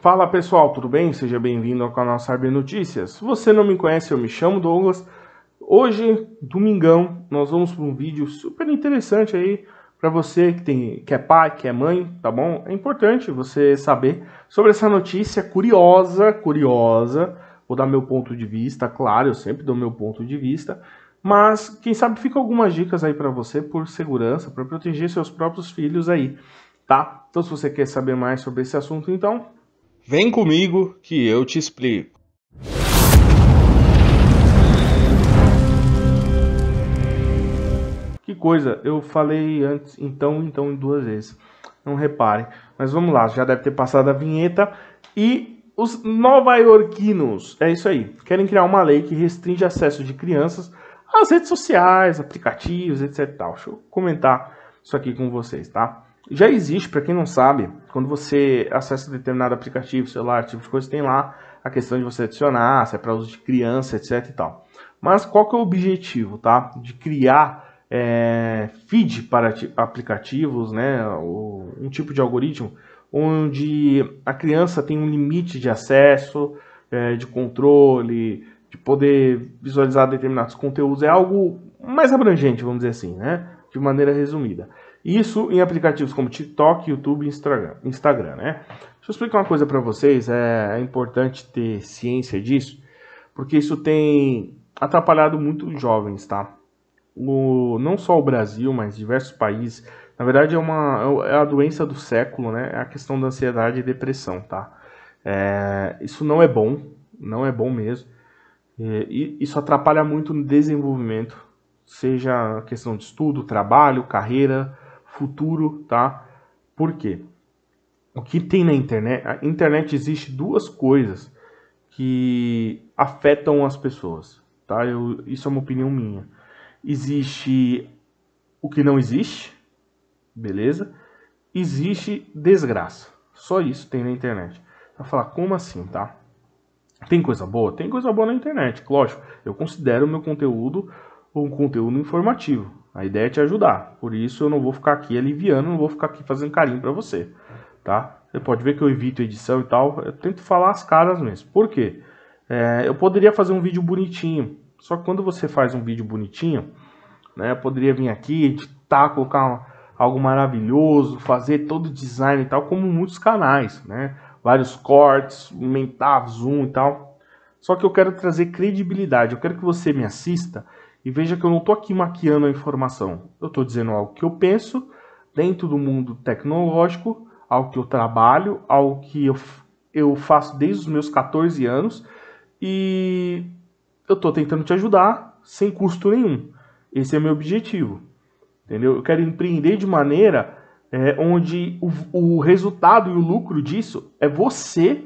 Fala pessoal, tudo bem? Seja bem-vindo ao canal Saber Notícias. Se você não me conhece, eu me chamo Douglas. Hoje, domingão, nós vamos para um vídeo super interessante aí para você que, tem, que é pai, que é mãe, tá bom? É importante você saber sobre essa notícia curiosa, curiosa. Vou dar meu ponto de vista, claro, eu sempre dou meu ponto de vista. Mas, quem sabe, fica algumas dicas aí para você por segurança, para proteger seus próprios filhos aí, tá? Então, se você quer saber mais sobre esse assunto, então, Vem comigo que eu te explico. Que coisa, eu falei antes então, então duas vezes. Não reparem. Mas vamos lá, já deve ter passado a vinheta. E os nova-iorquinos, é isso aí, querem criar uma lei que restringe acesso de crianças às redes sociais, aplicativos, etc. Deixa eu comentar isso aqui com vocês, tá? Já existe, para quem não sabe, quando você acessa determinado aplicativo, celular, tipo de coisa, tem lá a questão de você adicionar, se é para uso de criança, etc e tal. Mas qual que é o objetivo, tá? De criar é, feed para aplicativos, né? um tipo de algoritmo onde a criança tem um limite de acesso, é, de controle, de poder visualizar determinados conteúdos. É algo mais abrangente, vamos dizer assim, né? De maneira resumida. Isso em aplicativos como TikTok, YouTube e Instagram, Instagram, né? Deixa eu explicar uma coisa para vocês, é, é, importante ter ciência disso, porque isso tem atrapalhado muito os jovens, tá? O, não só o Brasil, mas diversos países. Na verdade, é, uma, é a doença do século, né? É a questão da ansiedade e depressão, tá? É, isso não é bom, não é bom mesmo. E, e isso atrapalha muito no desenvolvimento, seja questão de estudo, trabalho, carreira, futuro, tá? Por quê? O que tem na internet? A internet existe duas coisas que afetam as pessoas, tá? Eu, isso é uma opinião minha. Existe o que não existe, beleza? Existe desgraça. Só isso tem na internet. Vai falar, como assim, tá? Tem coisa boa? Tem coisa boa na internet, lógico. Eu considero o meu conteúdo um conteúdo informativo. A ideia é te ajudar. Por isso eu não vou ficar aqui aliviando, não vou ficar aqui fazendo carinho para você, tá? Você pode ver que eu evito edição e tal. Eu tento falar as caras mesmo. Por quê? É, eu poderia fazer um vídeo bonitinho. Só que quando você faz um vídeo bonitinho, né? Eu poderia vir aqui, editar, colocar uma, algo maravilhoso, fazer todo o design e tal, como muitos canais, né? Vários cortes, aumentar zoom e tal. Só que eu quero trazer credibilidade. Eu quero que você me assista e veja que eu não estou aqui maquiando a informação. Eu estou dizendo algo que eu penso dentro do mundo tecnológico, algo que eu trabalho, algo que eu, eu faço desde os meus 14 anos e eu estou tentando te ajudar sem custo nenhum. Esse é o meu objetivo, entendeu? Eu quero empreender de maneira é, onde o, o resultado e o lucro disso é você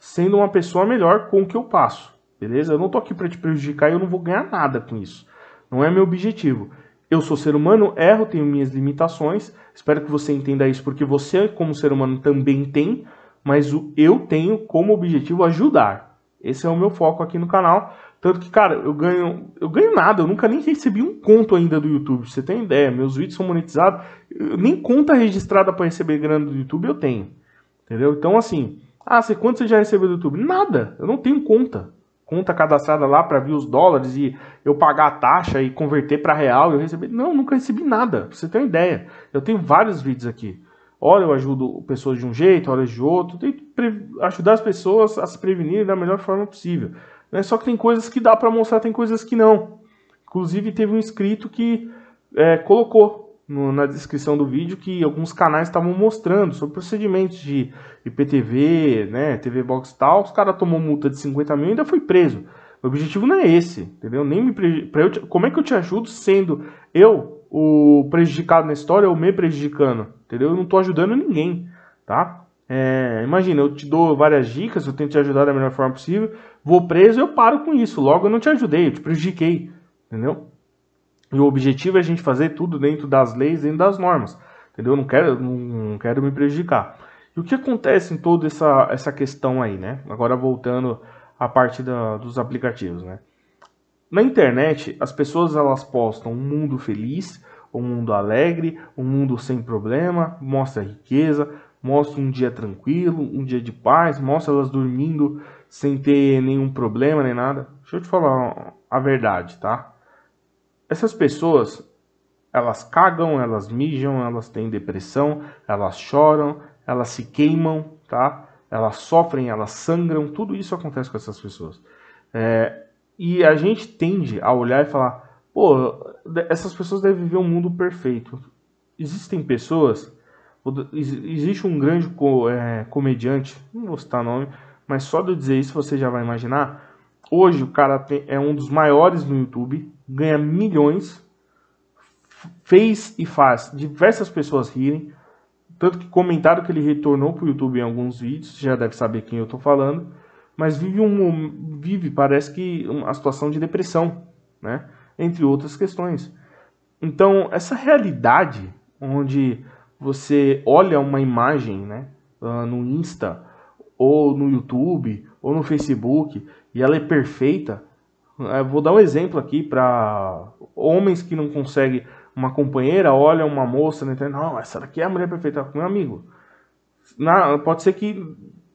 sendo uma pessoa melhor com o que eu passo beleza? Eu não tô aqui para te prejudicar e eu não vou ganhar nada com isso. Não é meu objetivo. Eu sou ser humano, erro, tenho minhas limitações. Espero que você entenda isso, porque você, como ser humano, também tem. Mas eu tenho como objetivo ajudar. Esse é o meu foco aqui no canal. Tanto que, cara, eu ganho, eu ganho nada, eu nunca nem recebi um conto ainda do YouTube. Você tem ideia? Meus vídeos são monetizados, eu, nem conta registrada para receber grana do YouTube eu tenho. Entendeu? Então, assim, ah, você, quanto você já recebeu do YouTube? Nada, eu não tenho conta conta cadastrada lá para ver os dólares e eu pagar a taxa e converter para real eu recebi não nunca recebi nada pra você ter uma ideia eu tenho vários vídeos aqui olha eu ajudo pessoas de um jeito olha de outro que ajudar as pessoas a se prevenir da melhor forma possível né? só que tem coisas que dá para mostrar tem coisas que não inclusive teve um inscrito que é, colocou no, na descrição do vídeo que alguns canais estavam mostrando sobre procedimentos de IPTV, né, TV Box e tal. Os caras tomou multa de 50 mil e ainda foi preso. O objetivo não é esse, entendeu? Nem me eu te, Como é que eu te ajudo sendo eu o prejudicado na história ou me prejudicando? Entendeu? Eu não tô ajudando ninguém, tá? É, imagina, eu te dou várias dicas, eu tento te ajudar da melhor forma possível, vou preso, eu paro com isso. Logo, eu não te ajudei, eu te prejudiquei, entendeu? E o objetivo é a gente fazer tudo dentro das leis, dentro das normas, entendeu? não quero, não quero me prejudicar. E o que acontece em toda essa, essa questão aí, né? Agora voltando à parte da, dos aplicativos, né? Na internet, as pessoas elas postam um mundo feliz, um mundo alegre, um mundo sem problema, mostra riqueza, mostra um dia tranquilo, um dia de paz, mostra elas dormindo sem ter nenhum problema nem nada. Deixa eu te falar a verdade, tá? Essas pessoas, elas cagam, elas mijam, elas têm depressão, elas choram, elas se queimam, tá? Elas sofrem, elas sangram, tudo isso acontece com essas pessoas. É, e a gente tende a olhar e falar, pô, essas pessoas devem viver um mundo perfeito. Existem pessoas, existe um grande é, comediante, não vou citar nome, mas só de eu dizer isso você já vai imaginar Hoje o cara tem, é um dos maiores no YouTube, ganha milhões, fez e faz diversas pessoas rirem. Tanto que comentaram que ele retornou para o YouTube em alguns vídeos, já deve saber quem eu estou falando. Mas vive, um, vive parece que, uma situação de depressão, né? entre outras questões. Então, essa realidade onde você olha uma imagem né, ah, no Insta, ou no YouTube, ou no Facebook, e ela é perfeita. Eu vou dar um exemplo aqui para homens que não conseguem uma companheira, olha uma moça na internet, não, essa daqui é a mulher perfeita, tá meu amigo. Na, pode ser que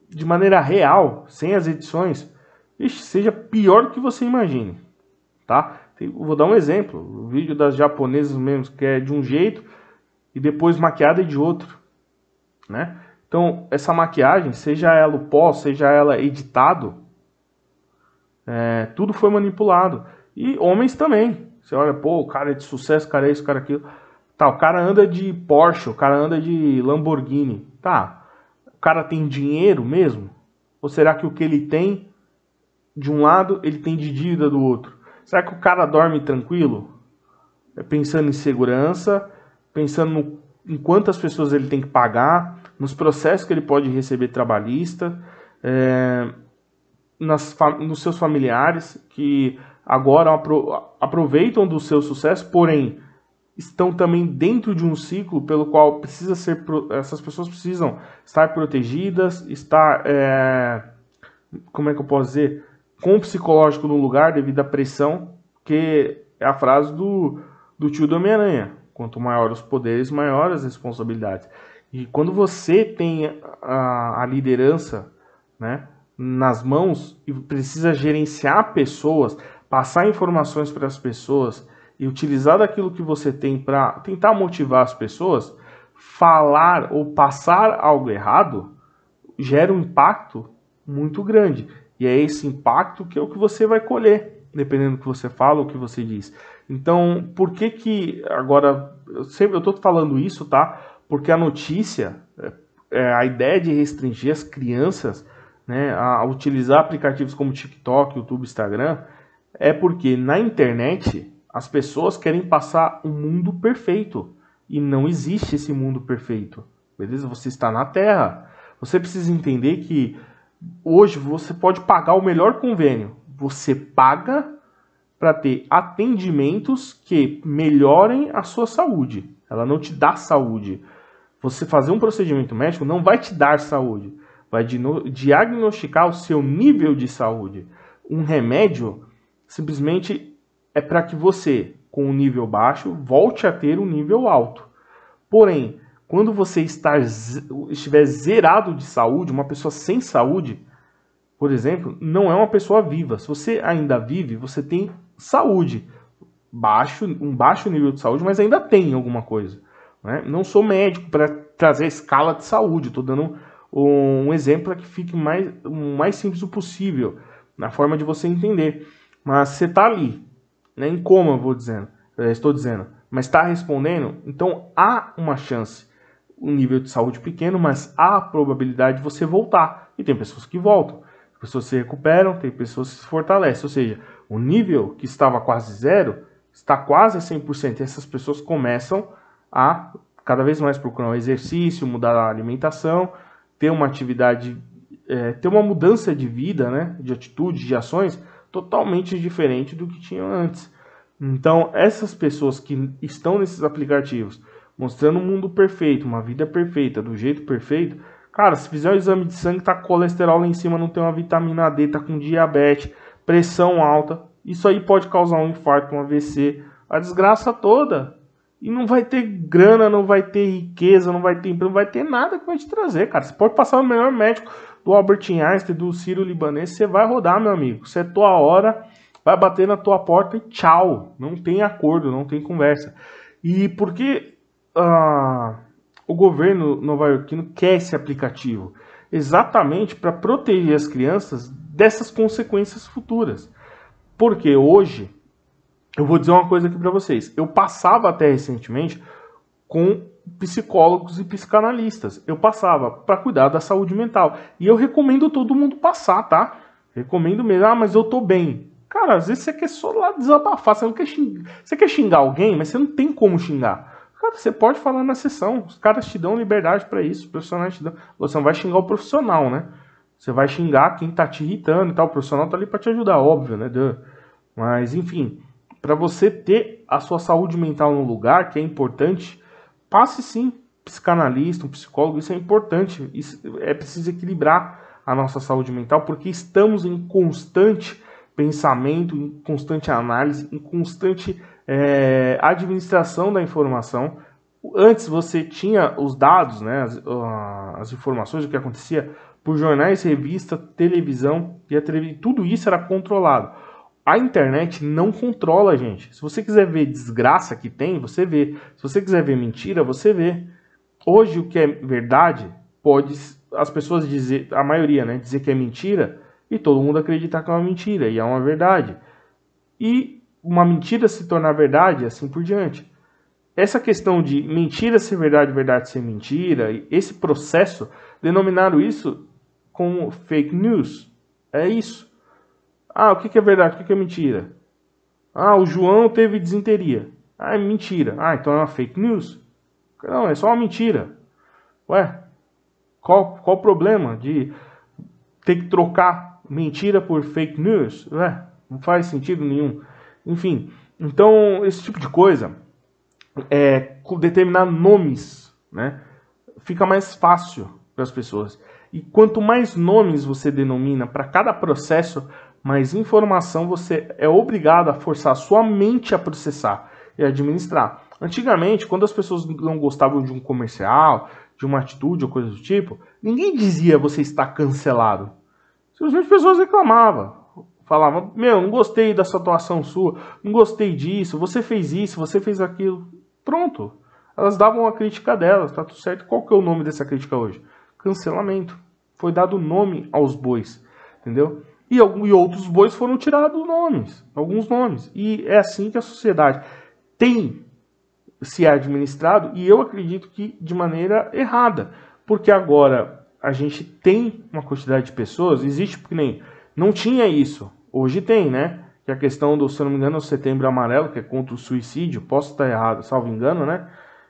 de maneira real, sem as edições, ixi, seja pior do que você imagine, tá? Vou dar um exemplo, o vídeo das japonesas mesmo, que é de um jeito e depois maquiada é de outro, né? Então, essa maquiagem, seja ela o pó, seja ela editado, é, tudo foi manipulado. E homens também. Você olha, pô, o cara é de sucesso, o cara é isso, o cara é aquilo. Tá, o cara anda de Porsche, o cara anda de Lamborghini. Tá. O cara tem dinheiro mesmo? Ou será que o que ele tem de um lado, ele tem de dívida do outro? Será que o cara dorme tranquilo? É, pensando em segurança, pensando no, em quantas pessoas ele tem que pagar, nos processos que ele pode receber trabalhista. É, nas, nos seus familiares que agora apro, aproveitam do seu sucesso, porém estão também dentro de um ciclo pelo qual precisa ser essas pessoas precisam estar protegidas, estar é, como é que eu posso dizer com o psicológico no lugar devido à pressão, que é a frase do, do tio do Homem-Aranha. Quanto maior os poderes, maior as responsabilidades. E quando você tem a, a liderança, né, nas mãos e precisa gerenciar pessoas, passar informações para as pessoas e utilizar daquilo que você tem para tentar motivar as pessoas, falar ou passar algo errado gera um impacto muito grande. E é esse impacto que é o que você vai colher, dependendo do que você fala ou o que você diz. Então, por que que agora eu sempre eu tô falando isso, tá? Porque a notícia, é, é a ideia de restringir as crianças né, a utilizar aplicativos como TikTok, YouTube, Instagram, é porque na internet as pessoas querem passar um mundo perfeito e não existe esse mundo perfeito. Beleza? Você está na Terra. Você precisa entender que hoje você pode pagar o melhor convênio. Você paga para ter atendimentos que melhorem a sua saúde. Ela não te dá saúde. Você fazer um procedimento médico não vai te dar saúde vai diagnosticar o seu nível de saúde. Um remédio simplesmente é para que você, com um nível baixo, volte a ter um nível alto. Porém, quando você está, estiver zerado de saúde, uma pessoa sem saúde, por exemplo, não é uma pessoa viva. Se você ainda vive, você tem saúde, baixo, um baixo nível de saúde, mas ainda tem alguma coisa. Né? Não sou médico para trazer a escala de saúde, estou dando um exemplo para é que fique mais, o mais simples possível, na forma de você entender. Mas você está ali, né, em coma, vou dizendo, é, estou dizendo, mas está respondendo, então há uma chance. Um nível de saúde pequeno, mas há a probabilidade de você voltar. E tem pessoas que voltam, pessoas se recuperam, tem pessoas que se fortalecem. Ou seja, o nível que estava quase zero está quase a 100%. E essas pessoas começam a cada vez mais procurar um exercício, mudar a alimentação, ter uma atividade, é, ter uma mudança de vida, né, de atitude, de ações totalmente diferente do que tinham antes. Então, essas pessoas que estão nesses aplicativos mostrando um mundo perfeito, uma vida perfeita, do jeito perfeito, cara, se fizer o um exame de sangue, tá colesterol lá em cima, não tem uma vitamina D, tá com diabetes, pressão alta, isso aí pode causar um infarto, um AVC, a desgraça toda. E não vai ter grana, não vai ter riqueza, não vai ter não vai ter nada que vai te trazer, cara. Você pode passar o melhor médico do Albert Einstein, do Ciro Libanês, você vai rodar, meu amigo. Você é tua hora, vai bater na tua porta e tchau. Não tem acordo, não tem conversa. E porque ah, o governo novaiorquino quer esse aplicativo? Exatamente para proteger as crianças dessas consequências futuras. Porque hoje eu vou dizer uma coisa aqui para vocês. Eu passava até recentemente com psicólogos e psicanalistas. Eu passava para cuidar da saúde mental. E eu recomendo todo mundo passar, tá? Recomendo mesmo. Ah, mas eu tô bem. Cara, às vezes você quer só lá desabafar. Você, não quer xingar, você quer xingar alguém, mas você não tem como xingar. Cara, você pode falar na sessão. Os caras te dão liberdade para isso. Os profissionais te dão. Você não vai xingar o profissional, né? Você vai xingar quem tá te irritando e tal. O profissional tá ali para te ajudar, óbvio, né? Mas, enfim para você ter a sua saúde mental no lugar, que é importante, passe sim psicanalista, um psicólogo, isso é importante. Isso é preciso equilibrar a nossa saúde mental porque estamos em constante pensamento, em constante análise, em constante é, administração da informação. Antes você tinha os dados, né, as, as informações do que acontecia por jornais, revista, televisão e a TV, tudo isso era controlado a internet não controla a gente. Se você quiser ver desgraça que tem, você vê. Se você quiser ver mentira, você vê. Hoje o que é verdade pode as pessoas dizer, a maioria, né, dizer que é mentira e todo mundo acreditar que é uma mentira e é uma verdade. E uma mentira se tornar verdade, e assim por diante. Essa questão de mentira ser verdade, verdade ser mentira, esse processo, denominaram isso como fake news. É isso. Ah, o que, que é verdade? O que, que é mentira? Ah, o João teve desinteria. Ah, é mentira. Ah, então é uma fake news? Não, é só uma mentira. Ué, qual, qual o problema de ter que trocar mentira por fake news? Ué, não faz sentido nenhum. Enfim, então esse tipo de coisa, é, determinar nomes, né, fica mais fácil para as pessoas. E quanto mais nomes você denomina para cada processo, mas informação você é obrigado a forçar a sua mente a processar e administrar. Antigamente, quando as pessoas não gostavam de um comercial, de uma atitude ou coisa do tipo, ninguém dizia você está cancelado. Simplesmente pessoas reclamavam. Falavam, meu, não gostei dessa atuação sua, não gostei disso, você fez isso, você fez aquilo. Pronto. Elas davam a crítica delas, tá tudo certo. Qual que é o nome dessa crítica hoje? Cancelamento. Foi dado nome aos bois, entendeu? E, alguns e outros bois foram tirados nomes, alguns nomes. E é assim que a sociedade tem se administrado, e eu acredito que de maneira errada. Porque agora a gente tem uma quantidade de pessoas, existe porque nem. Não tinha isso. Hoje tem, né? Que a questão do, se eu não me engano, o setembro amarelo, que é contra o suicídio, posso estar errado, salvo engano, né?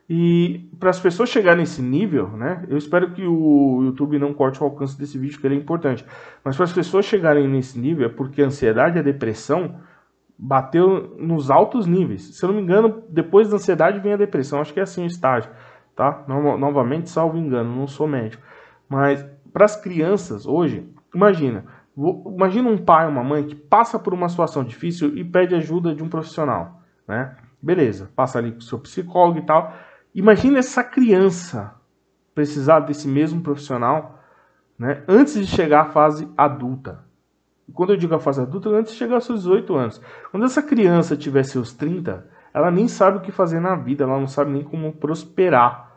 E para as pessoas chegarem nesse nível, né? Eu espero que o YouTube não corte o alcance desse vídeo, que ele é importante. Mas para as pessoas chegarem nesse nível, é porque a ansiedade e a depressão bateu nos altos níveis. Se eu não me engano, depois da ansiedade vem a depressão. Acho que é assim o estágio, tá? Novamente, salvo engano, não sou médico. Mas para as crianças hoje, imagina, imagina um pai, uma mãe que passa por uma situação difícil e pede ajuda de um profissional, né? Beleza, passa ali com o seu psicólogo e tal. Imagina essa criança precisar desse mesmo profissional né, antes de chegar à fase adulta. E quando eu digo a fase adulta, é antes de chegar aos seus 18 anos. Quando essa criança tiver seus 30, ela nem sabe o que fazer na vida, ela não sabe nem como prosperar.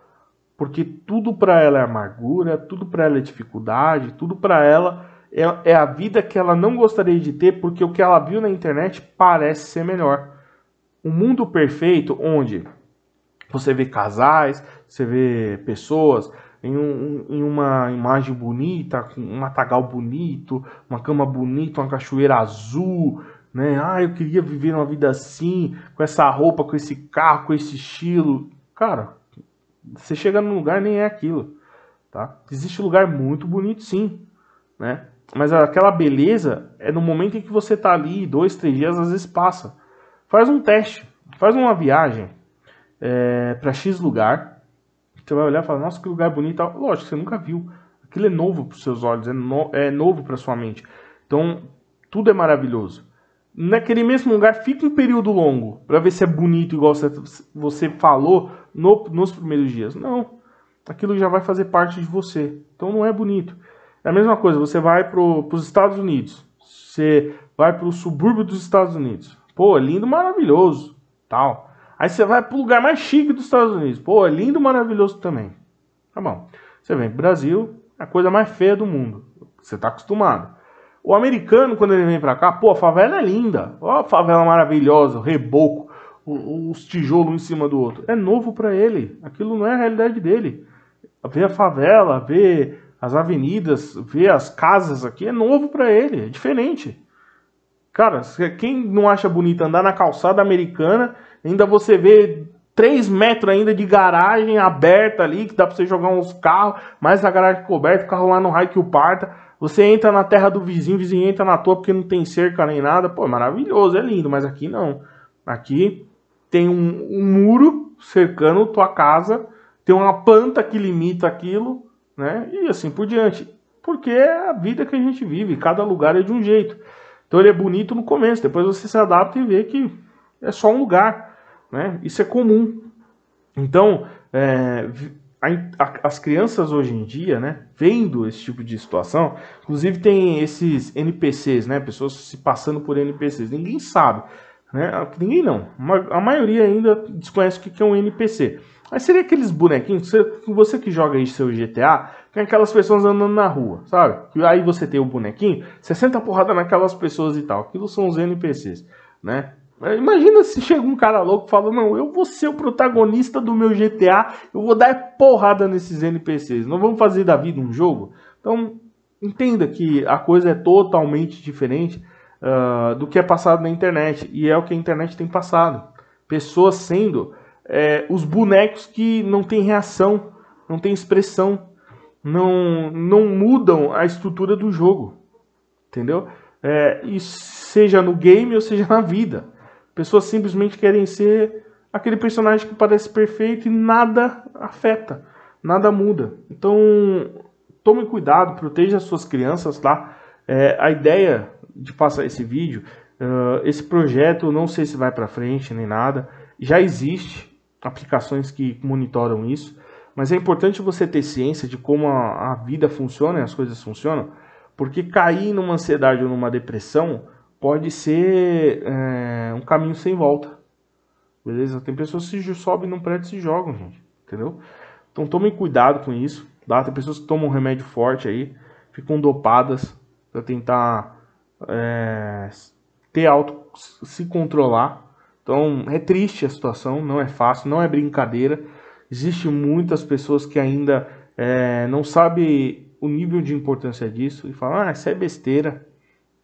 Porque tudo para ela é amargura, tudo para ela é dificuldade, tudo para ela é, é a vida que ela não gostaria de ter, porque o que ela viu na internet parece ser melhor. Um mundo perfeito onde você vê casais, você vê pessoas em, um, em uma imagem bonita, com um matagal bonito, uma cama bonita, uma cachoeira azul, né? Ah, eu queria viver uma vida assim, com essa roupa, com esse carro, com esse estilo. Cara, você chega num lugar nem é aquilo, tá? Existe lugar muito bonito, sim, né? Mas aquela beleza é no momento em que você tá ali, dois, três dias, às vezes passa. Faz um teste, faz uma viagem, é, para X lugar. Você vai olhar e falar, nossa, que lugar bonito Lógico, você nunca viu. Aquilo é novo para os seus olhos, é, no, é novo para sua mente. Então, tudo é maravilhoso. Naquele mesmo lugar, fica um período longo para ver se é bonito, igual você falou no, nos primeiros dias. Não, aquilo já vai fazer parte de você. Então, não é bonito. É a mesma coisa, você vai para os Estados Unidos, você vai para o subúrbio dos Estados Unidos. Pô, é lindo, maravilhoso, tal. Aí você vai pro lugar mais chique dos Estados Unidos. Pô, é lindo, maravilhoso também. Tá bom. Você vem pro Brasil, é a coisa mais feia do mundo. Você tá acostumado. O americano, quando ele vem pra cá, pô, a favela é linda. Ó, a favela maravilhosa, o reboco, os tijolos um em cima do outro. É novo para ele. Aquilo não é a realidade dele. Ver a favela, ver as avenidas, ver as casas aqui é novo para ele, é diferente. Cara, quem não acha bonito andar na calçada americana Ainda você vê 3 metros ainda de garagem aberta ali, que dá para você jogar uns carros, mais a garagem coberta, o carro lá no raio que o parta. Você entra na terra do vizinho, o vizinho entra na tua porque não tem cerca nem nada. Pô, é maravilhoso, é lindo, mas aqui não. Aqui tem um, um muro cercando tua casa, tem uma planta que limita aquilo, né? E assim por diante. Porque é a vida que a gente vive, cada lugar é de um jeito. Então ele é bonito no começo, depois você se adapta e vê que é só um lugar. Né? Isso é comum. Então, é, a, a, as crianças hoje em dia, né, vendo esse tipo de situação, inclusive tem esses NPCs, né, pessoas se passando por NPCs. Ninguém sabe, né? Ninguém não. A maioria ainda desconhece o que é um NPC. Mas seria aqueles bonequinhos, você que joga aí seu GTA, tem aquelas pessoas andando na rua, sabe? E aí você tem o bonequinho, você senta a porrada naquelas pessoas e tal. Aquilo são os NPCs, né? Imagina se chega um cara louco e fala: Não, eu vou ser o protagonista do meu GTA, eu vou dar porrada nesses NPCs, não vamos fazer da vida um jogo. Então, entenda que a coisa é totalmente diferente uh, do que é passado na internet, e é o que a internet tem passado. Pessoas sendo é, os bonecos que não têm reação, não têm expressão, não, não mudam a estrutura do jogo, entendeu? É, e seja no game ou seja na vida. Pessoas simplesmente querem ser aquele personagem que parece perfeito e nada afeta, nada muda. Então, tome cuidado, proteja as suas crianças, tá? É, a ideia de passar esse vídeo, uh, esse projeto, não sei se vai para frente nem nada. Já existe aplicações que monitoram isso, mas é importante você ter ciência de como a, a vida funciona e as coisas funcionam, porque cair numa ansiedade ou numa depressão pode ser é, um caminho sem volta. Beleza? Tem pessoas que sobem num prédio e se jogam, gente. Entendeu? Então tomem cuidado com isso. Tá? Tem pessoas que tomam um remédio forte aí, ficam dopadas para tentar é, ter auto, se controlar. Então é triste a situação, não é fácil, não é brincadeira. Existe muitas pessoas que ainda é, não sabem o nível de importância disso e falam, ah, isso é besteira,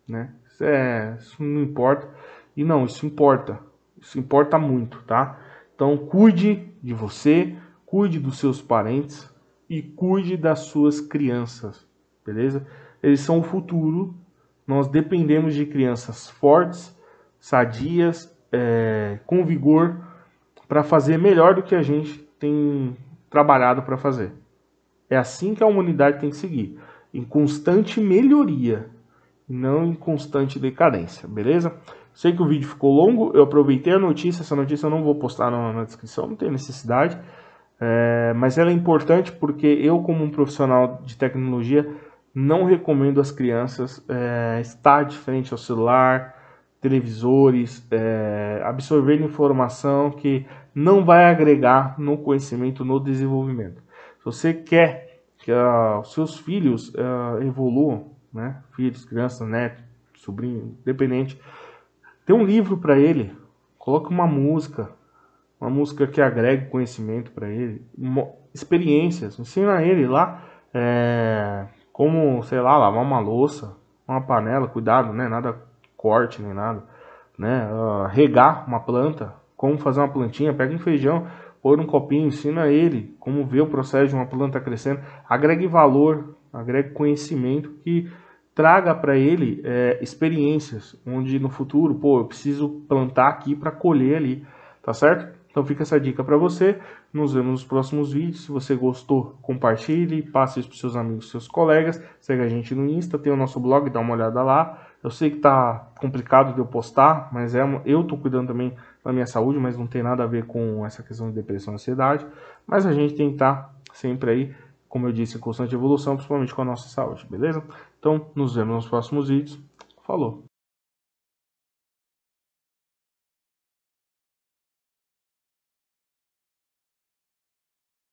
né? É, isso não importa. E não, isso importa. Isso importa muito, tá? Então cuide de você, cuide dos seus parentes e cuide das suas crianças, beleza? Eles são o futuro. Nós dependemos de crianças fortes, sadias, é, com vigor, para fazer melhor do que a gente tem trabalhado para fazer. É assim que a humanidade tem que seguir, em constante melhoria, não em constante decadência, beleza? Sei que o vídeo ficou longo, eu aproveitei a notícia, essa notícia eu não vou postar na, na descrição, não tem necessidade, é, mas ela é importante porque eu, como um profissional de tecnologia, não recomendo às crianças é, estar de frente ao celular, televisores, é, absorver informação que não vai agregar no conhecimento, no desenvolvimento. Se você quer que uh, os seus filhos uh, evoluam, né? Filhos, crianças, neto, sobrinho, independente. tem um livro para ele, coloque uma música, uma música que agregue conhecimento para ele, experiências, ensina ele lá é, como, sei lá, lavar uma louça, uma panela, cuidado, né? Nada corte nem nada, né? Uh, regar uma planta, como fazer uma plantinha, pega um feijão, põe num copinho, ensina ele como ver o processo de uma planta crescendo, agregue valor agregue conhecimento que traga para ele é, experiências, onde no futuro, pô, eu preciso plantar aqui para colher ali, tá certo? Então fica essa dica para você. Nos vemos nos próximos vídeos. Se você gostou, compartilhe, passe isso para seus amigos, seus colegas. Segue a gente no Insta, tem o nosso blog, dá uma olhada lá. Eu sei que tá complicado de eu postar, mas é, eu tô cuidando também da minha saúde, mas não tem nada a ver com essa questão de depressão e ansiedade. Mas a gente tem que estar tá sempre aí como eu disse, em é constante evolução, principalmente com a nossa saúde, beleza? Então, nos vemos nos próximos vídeos. Falou!